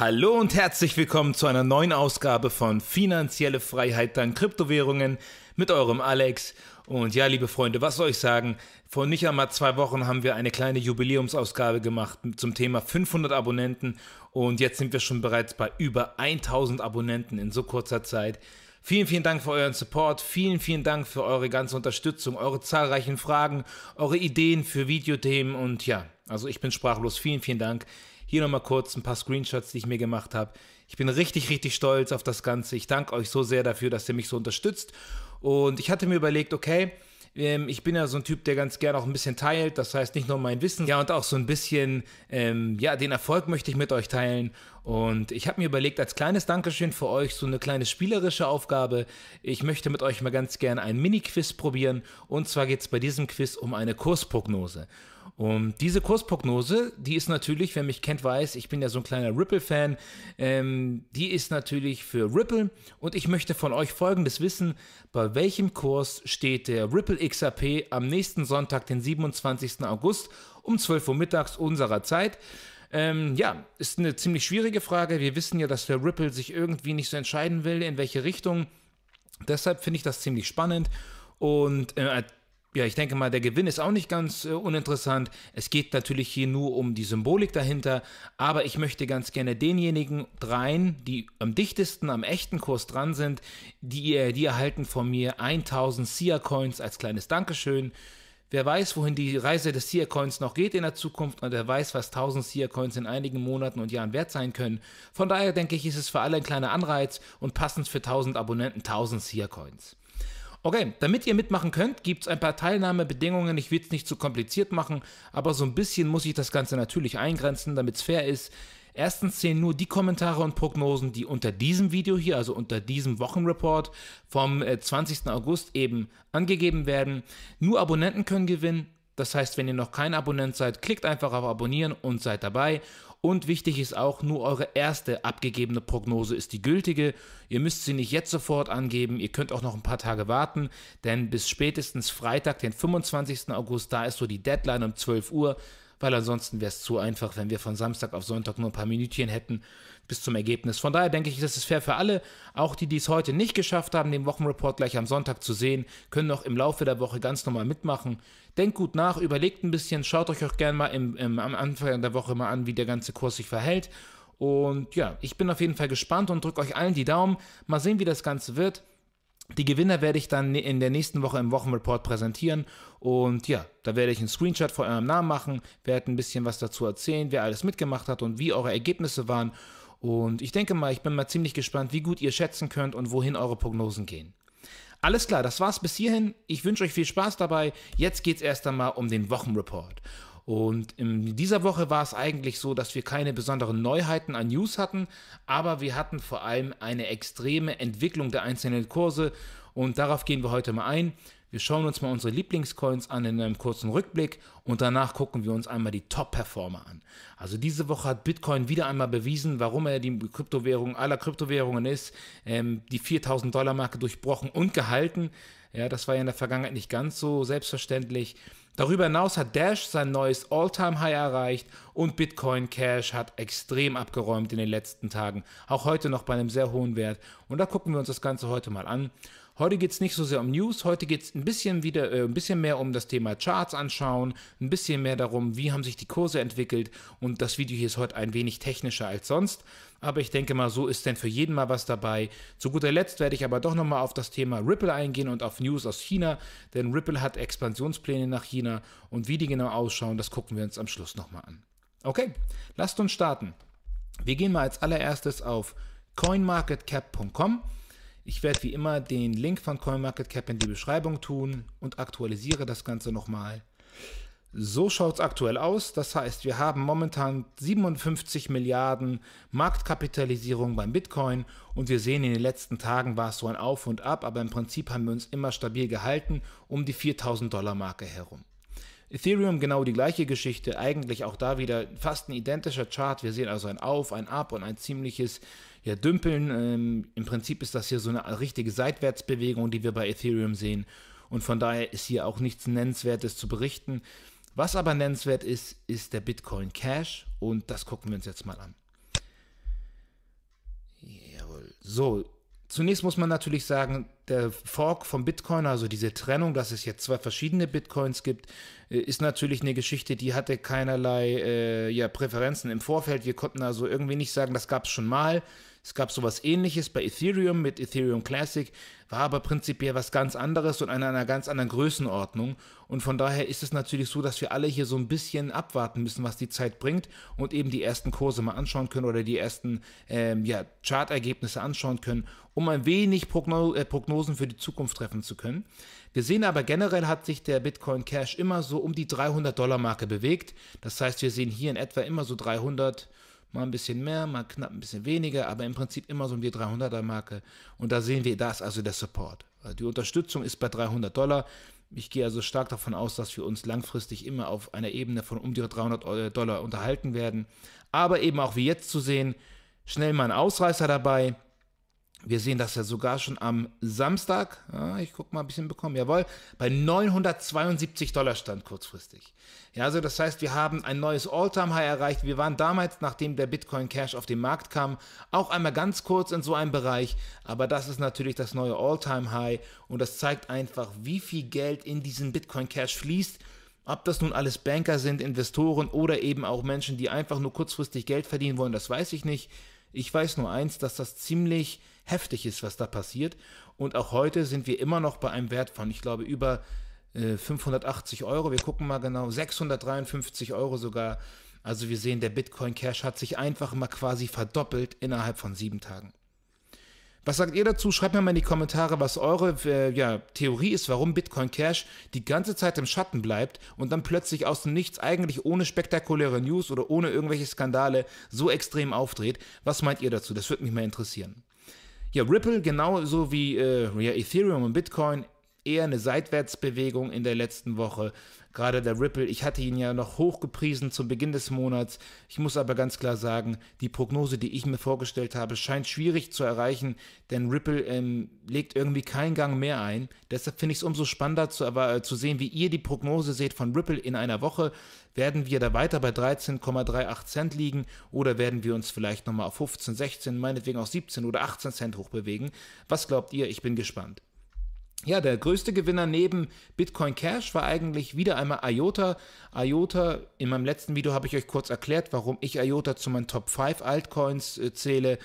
Hallo und herzlich willkommen zu einer neuen Ausgabe von Finanzielle Freiheit dank Kryptowährungen mit eurem Alex. Und ja, liebe Freunde, was soll ich sagen? Vor nicht einmal zwei Wochen haben wir eine kleine Jubiläumsausgabe gemacht zum Thema 500 Abonnenten und jetzt sind wir schon bereits bei über 1000 Abonnenten in so kurzer Zeit. Vielen, vielen Dank für euren Support. Vielen, vielen Dank für eure ganze Unterstützung, eure zahlreichen Fragen, eure Ideen für Videothemen und ja, also ich bin sprachlos. Vielen, vielen Dank. Hier nochmal kurz ein paar Screenshots, die ich mir gemacht habe. Ich bin richtig, richtig stolz auf das Ganze. Ich danke euch so sehr dafür, dass ihr mich so unterstützt. Und ich hatte mir überlegt, okay, ähm, ich bin ja so ein Typ, der ganz gerne auch ein bisschen teilt, das heißt nicht nur mein Wissen, ja, und auch so ein bisschen, ähm, ja, den Erfolg möchte ich mit euch teilen. Und ich habe mir überlegt, als kleines Dankeschön für euch so eine kleine spielerische Aufgabe. Ich möchte mit euch mal ganz gerne ein Mini-Quiz probieren. Und zwar geht es bei diesem Quiz um eine Kursprognose. Und diese Kursprognose, die ist natürlich, wer mich kennt, weiß, ich bin ja so ein kleiner Ripple-Fan, ähm, die ist natürlich für Ripple und ich möchte von euch Folgendes wissen, bei welchem Kurs steht der Ripple XRP am nächsten Sonntag, den 27. August um 12 Uhr mittags unserer Zeit? Ähm, ja, ist eine ziemlich schwierige Frage. Wir wissen ja, dass der Ripple sich irgendwie nicht so entscheiden will, in welche Richtung. Deshalb finde ich das ziemlich spannend. Und äh, ja, ich denke mal, der Gewinn ist auch nicht ganz äh, uninteressant. Es geht natürlich hier nur um die Symbolik dahinter, aber ich möchte ganz gerne denjenigen dreien, die am dichtesten am echten Kurs dran sind, die, die erhalten von mir 1000 SIA Coins als kleines Dankeschön. Wer weiß, wohin die Reise des SIA Coins noch geht in der Zukunft und wer weiß, was 1000 SIA Coins in einigen Monaten und Jahren wert sein können. Von daher denke ich, ist es für alle ein kleiner Anreiz und passend für 1000 Abonnenten 1000 SIA Coins. Okay, damit ihr mitmachen könnt, gibt es ein paar Teilnahmebedingungen. Ich will es nicht zu kompliziert machen, aber so ein bisschen muss ich das Ganze natürlich eingrenzen, damit es fair ist. Erstens zählen nur die Kommentare und Prognosen, die unter diesem Video hier, also unter diesem Wochenreport vom 20. Äh, August eben angegeben werden. Nur Abonnenten können gewinnen, das heißt, wenn ihr noch kein Abonnent seid, klickt einfach auf Abonnieren und seid dabei. Und wichtig ist auch, nur eure erste abgegebene Prognose ist die gültige. Ihr müsst sie nicht jetzt sofort angeben, ihr könnt auch noch ein paar Tage warten, denn bis spätestens Freitag, den 25. August, da ist so die Deadline um 12 Uhr, weil ansonsten wäre es zu einfach, wenn wir von Samstag auf Sonntag nur ein paar Minütchen hätten bis zum Ergebnis. Von daher denke ich, das ist fair für alle. Auch die, die es heute nicht geschafft haben, den Wochenreport gleich am Sonntag zu sehen, können noch im Laufe der Woche ganz normal mitmachen. Denkt gut nach, überlegt ein bisschen, schaut euch auch gerne mal im, im, am Anfang der Woche mal an, wie der ganze Kurs sich verhält. Und ja, ich bin auf jeden Fall gespannt und drücke euch allen die Daumen. Mal sehen, wie das Ganze wird. Die Gewinner werde ich dann in der nächsten Woche im Wochenreport präsentieren. Und ja, da werde ich einen Screenshot vor eurem Namen machen, werde ein bisschen was dazu erzählen, wer alles mitgemacht hat und wie eure Ergebnisse waren. Und ich denke mal, ich bin mal ziemlich gespannt, wie gut ihr schätzen könnt und wohin eure Prognosen gehen. Alles klar, das war's bis hierhin. Ich wünsche euch viel Spaß dabei. Jetzt geht's erst einmal um den Wochenreport. Und in dieser Woche war es eigentlich so, dass wir keine besonderen Neuheiten an News hatten, aber wir hatten vor allem eine extreme Entwicklung der einzelnen Kurse und darauf gehen wir heute mal ein. Wir schauen uns mal unsere Lieblingscoins an in einem kurzen Rückblick und danach gucken wir uns einmal die Top-Performer an. Also diese Woche hat Bitcoin wieder einmal bewiesen, warum er die Kryptowährung aller Kryptowährungen ist, ähm, die 4000 Dollar Marke durchbrochen und gehalten. Ja, das war ja in der Vergangenheit nicht ganz so selbstverständlich. Darüber hinaus hat Dash sein neues All-Time-High erreicht und Bitcoin Cash hat extrem abgeräumt in den letzten Tagen, auch heute noch bei einem sehr hohen Wert. Und da gucken wir uns das Ganze heute mal an. Heute geht es nicht so sehr um News, heute geht es ein bisschen wieder, äh, ein bisschen mehr um das Thema Charts anschauen, ein bisschen mehr darum, wie haben sich die Kurse entwickelt und das Video hier ist heute ein wenig technischer als sonst. Aber ich denke mal, so ist denn für jeden mal was dabei. Zu guter Letzt werde ich aber doch nochmal auf das Thema Ripple eingehen und auf News aus China, denn Ripple hat Expansionspläne nach China und wie die genau ausschauen, das gucken wir uns am Schluss nochmal an. Okay, lasst uns starten. Wir gehen mal als allererstes auf coinmarketcap.com. Ich werde wie immer den Link von CoinMarketCap in die Beschreibung tun und aktualisiere das Ganze nochmal. So schaut es aktuell aus. Das heißt, wir haben momentan 57 Milliarden Marktkapitalisierung beim Bitcoin und wir sehen, in den letzten Tagen war es so ein Auf und Ab, aber im Prinzip haben wir uns immer stabil gehalten um die 4000 Dollar Marke herum. Ethereum genau die gleiche Geschichte, eigentlich auch da wieder fast ein identischer Chart. Wir sehen also ein Auf, ein Ab und ein ziemliches ja, dümpeln. Ähm, Im Prinzip ist das hier so eine richtige Seitwärtsbewegung, die wir bei Ethereum sehen. Und von daher ist hier auch nichts Nennenswertes zu berichten. Was aber nennenswert ist, ist der Bitcoin Cash und das gucken wir uns jetzt mal an. Jawohl. So, zunächst muss man natürlich sagen, der Fork vom Bitcoin, also diese Trennung, dass es jetzt zwei verschiedene Bitcoins gibt, äh, ist natürlich eine Geschichte, die hatte keinerlei äh, ja, Präferenzen im Vorfeld. Wir konnten also irgendwie nicht sagen, das gab es schon mal. Es gab sowas ähnliches bei Ethereum mit Ethereum Classic, war aber prinzipiell was ganz anderes und in einer ganz anderen Größenordnung. Und von daher ist es natürlich so, dass wir alle hier so ein bisschen abwarten müssen, was die Zeit bringt und eben die ersten Kurse mal anschauen können oder die ersten ähm, ja, Chartergebnisse anschauen können, um ein wenig Progno äh, Prognosen für die Zukunft treffen zu können. Wir sehen aber generell hat sich der Bitcoin Cash immer so um die 300 Dollar Marke bewegt. Das heißt, wir sehen hier in etwa immer so 300 mal ein bisschen mehr, mal knapp ein bisschen weniger, aber im Prinzip immer so um die 300er Marke. Und da sehen wir, da ist also der Support. Die Unterstützung ist bei 300 Dollar. Ich gehe also stark davon aus, dass wir uns langfristig immer auf einer Ebene von um die 300 Dollar unterhalten werden. Aber eben auch wie jetzt zu sehen, schnell mal ein Ausreißer dabei, wir sehen das ja sogar schon am Samstag. Ja, ich gucke mal ein bisschen bekommen. Jawohl, bei 972 Dollar stand kurzfristig. Ja, also das heißt, wir haben ein neues All-Time-High erreicht. Wir waren damals, nachdem der Bitcoin Cash auf den Markt kam, auch einmal ganz kurz in so einem Bereich. Aber das ist natürlich das neue All-Time-High und das zeigt einfach, wie viel Geld in diesen Bitcoin Cash fließt. Ob das nun alles Banker sind, Investoren oder eben auch Menschen, die einfach nur kurzfristig Geld verdienen wollen, das weiß ich nicht. Ich weiß nur eins, dass das ziemlich heftig ist, was da passiert. Und auch heute sind wir immer noch bei einem Wert von, ich glaube, über 580 äh, Euro. Wir gucken mal genau, 653 Euro sogar. Also wir sehen, der Bitcoin Cash hat sich einfach mal quasi verdoppelt innerhalb von sieben Tagen. Was sagt ihr dazu? Schreibt mir mal in die Kommentare, was eure äh, ja, Theorie ist, warum Bitcoin Cash die ganze Zeit im Schatten bleibt und dann plötzlich aus dem Nichts eigentlich ohne spektakuläre News oder ohne irgendwelche Skandale so extrem aufdreht. Was meint ihr dazu? Das würde mich mal interessieren. Ja, Ripple genauso wie äh, ja, Ethereum und Bitcoin eher eine Seitwärtsbewegung in der letzten Woche. Gerade der Ripple, ich hatte ihn ja noch hochgepriesen zum Beginn des Monats. Ich muss aber ganz klar sagen, die Prognose, die ich mir vorgestellt habe, scheint schwierig zu erreichen, denn Ripple ähm, legt irgendwie keinen Gang mehr ein. Deshalb finde ich es umso spannender zu, aber, äh, zu sehen, wie ihr die Prognose seht von Ripple in einer Woche. Werden wir da weiter bei 13,38 Cent liegen oder werden wir uns vielleicht nochmal auf 15, 16, meinetwegen auch 17 oder 18 Cent hochbewegen? Was glaubt ihr? Ich bin gespannt. Ja, der größte Gewinner neben Bitcoin Cash war eigentlich wieder einmal IOTA. IOTA, in meinem letzten Video habe ich euch kurz erklärt, warum ich IOTA zu meinen Top 5 Altcoins äh, zähle.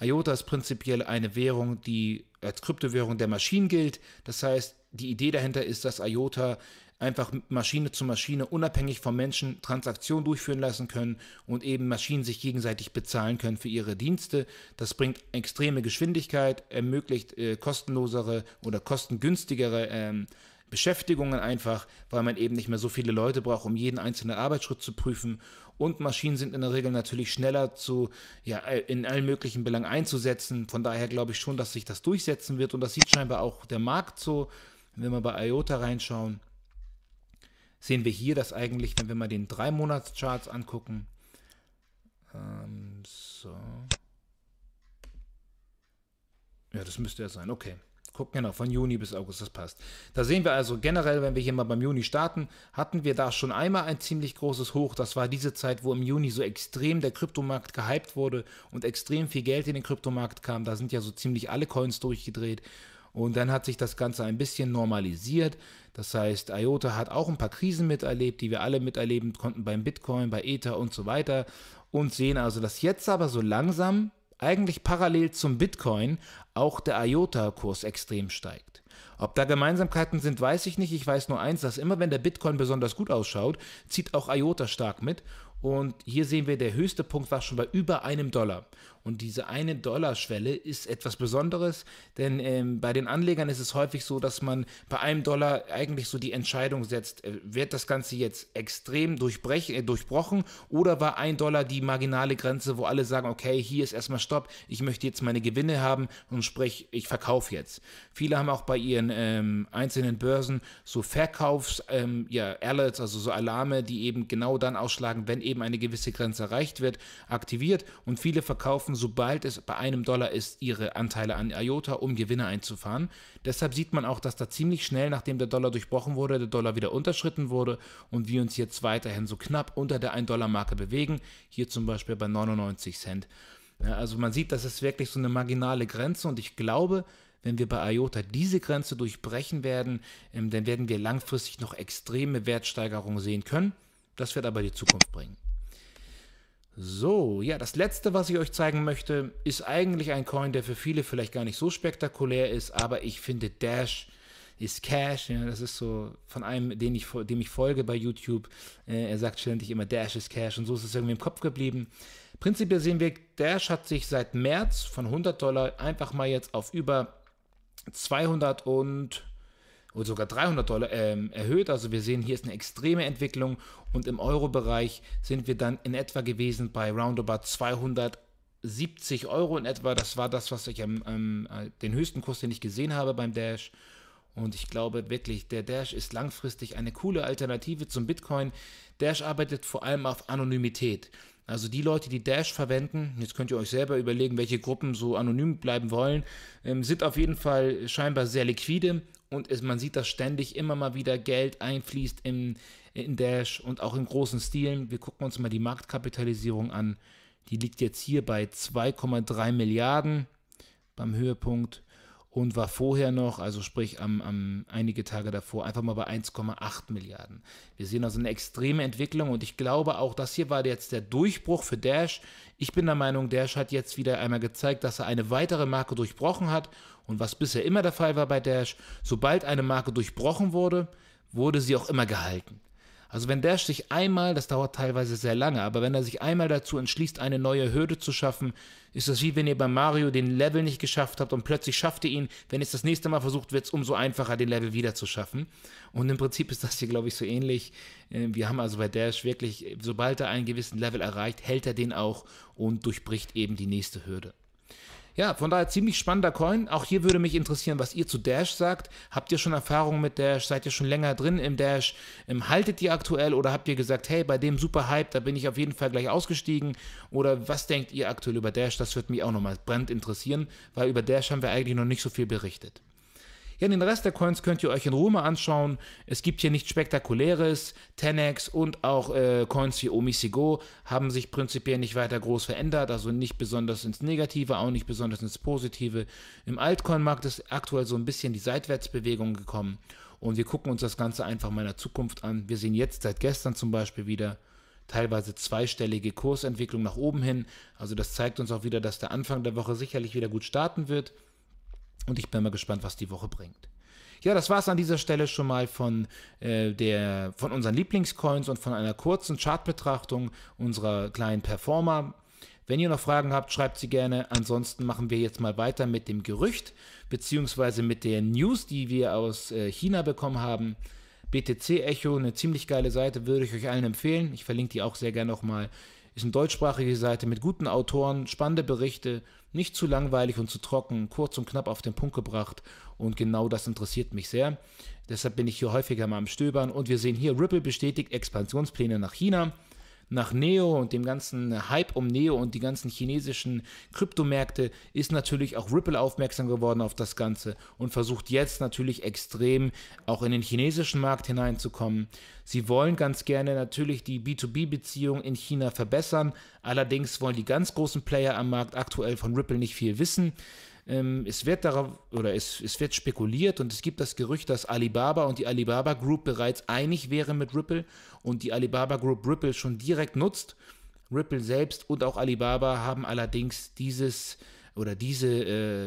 IOTA ist prinzipiell eine Währung, die als Kryptowährung der Maschinen gilt. Das heißt, die Idee dahinter ist, dass IOTA einfach Maschine zu Maschine unabhängig vom Menschen Transaktionen durchführen lassen können und eben Maschinen sich gegenseitig bezahlen können für ihre Dienste. Das bringt extreme Geschwindigkeit, ermöglicht äh, kostenlosere oder kostengünstigere ähm, Beschäftigungen einfach, weil man eben nicht mehr so viele Leute braucht, um jeden einzelnen Arbeitsschritt zu prüfen. Und Maschinen sind in der Regel natürlich schneller zu, ja, in allen möglichen Belangen einzusetzen. Von daher glaube ich schon, dass sich das durchsetzen wird. Und das sieht scheinbar auch der Markt so, wenn wir bei IOTA reinschauen sehen wir hier, dass eigentlich, wenn wir mal den 3-Monats-Charts angucken, ähm, so. Ja, das müsste ja sein, okay. Gucken, genau, von Juni bis August, das passt. Da sehen wir also generell, wenn wir hier mal beim Juni starten, hatten wir da schon einmal ein ziemlich großes Hoch. Das war diese Zeit, wo im Juni so extrem der Kryptomarkt gehypt wurde und extrem viel Geld in den Kryptomarkt kam. Da sind ja so ziemlich alle Coins durchgedreht. Und dann hat sich das Ganze ein bisschen normalisiert. Das heißt, IOTA hat auch ein paar Krisen miterlebt, die wir alle miterleben konnten beim Bitcoin, bei Ether und so weiter. Und sehen also, dass jetzt aber so langsam, eigentlich parallel zum Bitcoin, auch der IOTA-Kurs extrem steigt. Ob da Gemeinsamkeiten sind, weiß ich nicht. Ich weiß nur eins, dass immer wenn der Bitcoin besonders gut ausschaut, zieht auch IOTA stark mit. Und hier sehen wir, der höchste Punkt war schon bei über einem Dollar. Und diese eine Dollar-Schwelle ist etwas Besonderes, denn ähm, bei den Anlegern ist es häufig so, dass man bei einem Dollar eigentlich so die Entscheidung setzt, äh, wird das Ganze jetzt extrem äh, durchbrochen oder war ein Dollar die marginale Grenze, wo alle sagen, okay, hier ist erstmal Stopp, ich möchte jetzt meine Gewinne haben und sprich, ich verkaufe jetzt. Viele haben auch bei ihren ähm, einzelnen Börsen so Verkaufs-Alerts, ähm, ja, also so Alarme, die eben genau dann ausschlagen, wenn eben eben eine gewisse Grenze erreicht wird, aktiviert und viele verkaufen, sobald es bei einem Dollar ist, ihre Anteile an IOTA, um Gewinne einzufahren. Deshalb sieht man auch, dass da ziemlich schnell, nachdem der Dollar durchbrochen wurde, der Dollar wieder unterschritten wurde und wir uns jetzt weiterhin so knapp unter der 1-Dollar-Marke bewegen, hier zum Beispiel bei 99 Cent. Ja, also man sieht, das ist wirklich so eine marginale Grenze und ich glaube, wenn wir bei IOTA diese Grenze durchbrechen werden, ähm, dann werden wir langfristig noch extreme Wertsteigerungen sehen können. Das wird aber die Zukunft bringen. So, ja, das letzte, was ich euch zeigen möchte, ist eigentlich ein Coin, der für viele vielleicht gar nicht so spektakulär ist, aber ich finde Dash ist Cash, ja, das ist so von einem, den ich, dem ich folge bei YouTube, äh, er sagt ständig immer Dash ist Cash und so ist es irgendwie im Kopf geblieben. Prinzipiell sehen wir, Dash hat sich seit März von 100 Dollar einfach mal jetzt auf über 200 und oder sogar 300 Dollar ähm, erhöht. Also wir sehen, hier ist eine extreme Entwicklung und im Euro-Bereich sind wir dann in etwa gewesen bei roundabout 200 70 Euro in etwa. Das war das, was ich am, ähm, den höchsten Kurs, den ich gesehen habe beim Dash. Und ich glaube wirklich, der Dash ist langfristig eine coole Alternative zum Bitcoin. Dash arbeitet vor allem auf Anonymität. Also die Leute, die Dash verwenden, jetzt könnt ihr euch selber überlegen, welche Gruppen so anonym bleiben wollen, ähm, sind auf jeden Fall scheinbar sehr liquide und es, man sieht, dass ständig immer mal wieder Geld einfließt in, in Dash und auch in großen Stilen. Wir gucken uns mal die Marktkapitalisierung an. Die liegt jetzt hier bei 2,3 Milliarden beim Höhepunkt und war vorher noch, also sprich am, am einige Tage davor, einfach mal bei 1,8 Milliarden. Wir sehen also eine extreme Entwicklung und ich glaube auch, das hier war jetzt der Durchbruch für Dash. Ich bin der Meinung, Dash hat jetzt wieder einmal gezeigt, dass er eine weitere Marke durchbrochen hat und was bisher immer der Fall war bei Dash, sobald eine Marke durchbrochen wurde, wurde sie auch immer gehalten. Also wenn der sich einmal, das dauert teilweise sehr lange, aber wenn er sich einmal dazu entschließt, eine neue Hürde zu schaffen, ist das wie wenn ihr bei Mario den Level nicht geschafft habt und plötzlich schafft ihr ihn. Wenn ihr es das nächste Mal versucht, wird es umso einfacher, den Level wieder zu schaffen. Und im Prinzip ist das hier, glaube ich, so ähnlich. Ähm, wir haben also bei Dash wirklich, sobald er einen gewissen Level erreicht, hält er den auch und durchbricht eben die nächste Hürde. Ja, von daher ziemlich spannender Coin. Auch hier würde mich interessieren, was ihr zu Dash sagt. Habt ihr schon Erfahrungen mit Dash? Seid ihr schon länger drin im Dash? Ähm, haltet ihr aktuell oder habt ihr gesagt, hey, bei dem super Hype, da bin ich auf jeden Fall gleich ausgestiegen? Oder was denkt ihr aktuell über Dash? Das würde mich auch nochmal brennend interessieren, weil über Dash haben wir eigentlich noch nicht so viel berichtet. Ja, den Rest der Coins könnt ihr euch in Ruhe mal anschauen. Es gibt hier nichts Spektakuläres. Tenex und auch äh, Coins wie Omisigo haben sich prinzipiell nicht weiter groß verändert, also nicht besonders ins Negative, auch nicht besonders ins Positive. Im Altcoin-Markt ist aktuell so ein bisschen die Seitwärtsbewegung gekommen und wir gucken uns das Ganze einfach mal in der Zukunft an. Wir sehen jetzt seit gestern zum Beispiel wieder, teilweise zweistellige Kursentwicklung nach oben hin. Also das zeigt uns auch wieder, dass der Anfang der Woche sicherlich wieder gut starten wird. Und ich bin mal gespannt, was die Woche bringt. Ja, das war es an dieser Stelle schon mal von, äh, der, von unseren Lieblingscoins und von einer kurzen Chartbetrachtung unserer kleinen Performer. Wenn ihr noch Fragen habt, schreibt sie gerne. Ansonsten machen wir jetzt mal weiter mit dem Gerücht bzw. mit der News, die wir aus äh, China bekommen haben. BTC Echo, eine ziemlich geile Seite, würde ich euch allen empfehlen. Ich verlinke die auch sehr gerne nochmal. mal ist eine deutschsprachige Seite mit guten Autoren, spannende Berichte, nicht zu langweilig und zu trocken, kurz und knapp auf den Punkt gebracht und genau das interessiert mich sehr. Deshalb bin ich hier häufiger mal am Stöbern und wir sehen hier, Ripple bestätigt Expansionspläne nach China nach Neo und dem ganzen Hype um Neo und die ganzen chinesischen Kryptomärkte ist natürlich auch Ripple aufmerksam geworden auf das Ganze und versucht jetzt natürlich extrem auch in den chinesischen Markt hineinzukommen. Sie wollen ganz gerne natürlich die B2B-Beziehung in China verbessern, allerdings wollen die ganz großen Player am Markt aktuell von Ripple nicht viel wissen. Ähm, es wird darauf oder es, es wird spekuliert und es gibt das Gerücht, dass Alibaba und die Alibaba Group bereits einig wären mit Ripple und die Alibaba Group Ripple schon direkt nutzt. Ripple selbst und auch Alibaba haben allerdings dieses oder diese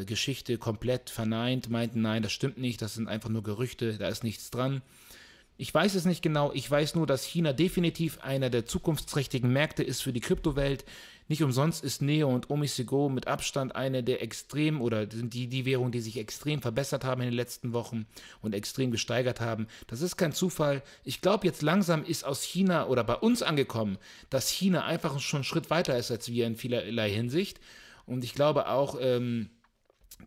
äh, Geschichte komplett verneint, meinten nein, das stimmt nicht, das sind einfach nur Gerüchte, da ist nichts dran. Ich weiß es nicht genau, ich weiß nur, dass China definitiv einer der zukunftsträchtigen Märkte ist für die Kryptowelt. Nicht umsonst ist Neo und Omisego mit Abstand eine der extrem oder die, die Währungen, die sich extrem verbessert haben in den letzten Wochen und extrem gesteigert haben. Das ist kein Zufall. Ich glaube, jetzt langsam ist aus China oder bei uns angekommen, dass China einfach schon einen Schritt weiter ist als wir in vielerlei Hinsicht. Und ich glaube auch, ähm,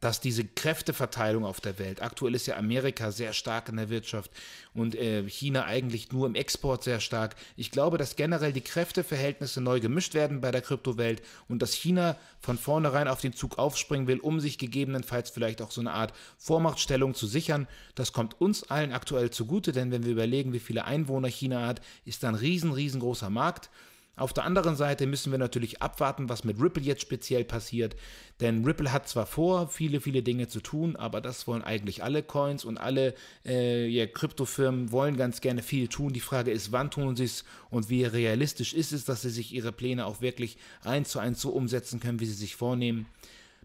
dass diese Kräfteverteilung auf der Welt, aktuell ist ja Amerika sehr stark in der Wirtschaft und äh, China eigentlich nur im Export sehr stark. Ich glaube, dass generell die Kräfteverhältnisse neu gemischt werden bei der Kryptowelt und dass China von vornherein auf den Zug aufspringen will, um sich gegebenenfalls vielleicht auch so eine Art Vormachtstellung zu sichern. Das kommt uns allen aktuell zugute, denn wenn wir überlegen, wie viele Einwohner China hat, ist da ein riesen, riesengroßer Markt. Auf der anderen Seite müssen wir natürlich abwarten, was mit Ripple jetzt speziell passiert, denn Ripple hat zwar vor, viele, viele Dinge zu tun, aber das wollen eigentlich alle Coins und alle äh, ja, Kryptofirmen wollen ganz gerne viel tun. Die Frage ist, wann tun sie es und wie realistisch ist es, dass sie sich ihre Pläne auch wirklich eins zu eins so umsetzen können, wie sie sich vornehmen.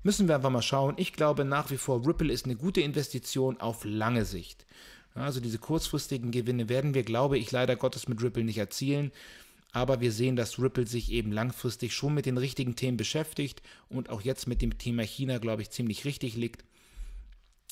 Müssen wir einfach mal schauen. Ich glaube nach wie vor, Ripple ist eine gute Investition auf lange Sicht. Also diese kurzfristigen Gewinne werden wir, glaube ich, leider Gottes mit Ripple nicht erzielen. Aber wir sehen, dass Ripple sich eben langfristig schon mit den richtigen Themen beschäftigt und auch jetzt mit dem Thema China, glaube ich, ziemlich richtig liegt.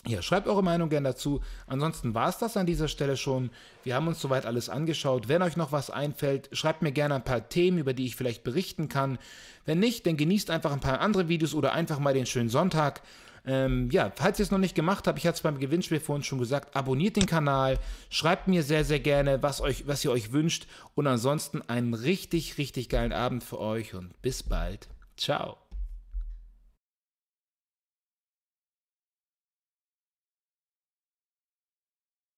Ja, schreibt eure Meinung gerne dazu. Ansonsten war es das an dieser Stelle schon. Wir haben uns soweit alles angeschaut. Wenn euch noch was einfällt, schreibt mir gerne ein paar Themen, über die ich vielleicht berichten kann. Wenn nicht, dann genießt einfach ein paar andere Videos oder einfach mal den schönen Sonntag. Ähm, ja, falls ihr es noch nicht gemacht habt, ich hatte es beim Gewinnspiel vorhin schon gesagt, abonniert den Kanal, schreibt mir sehr, sehr gerne, was, euch, was ihr euch wünscht. Und ansonsten einen richtig, richtig geilen Abend für euch und bis bald. Ciao.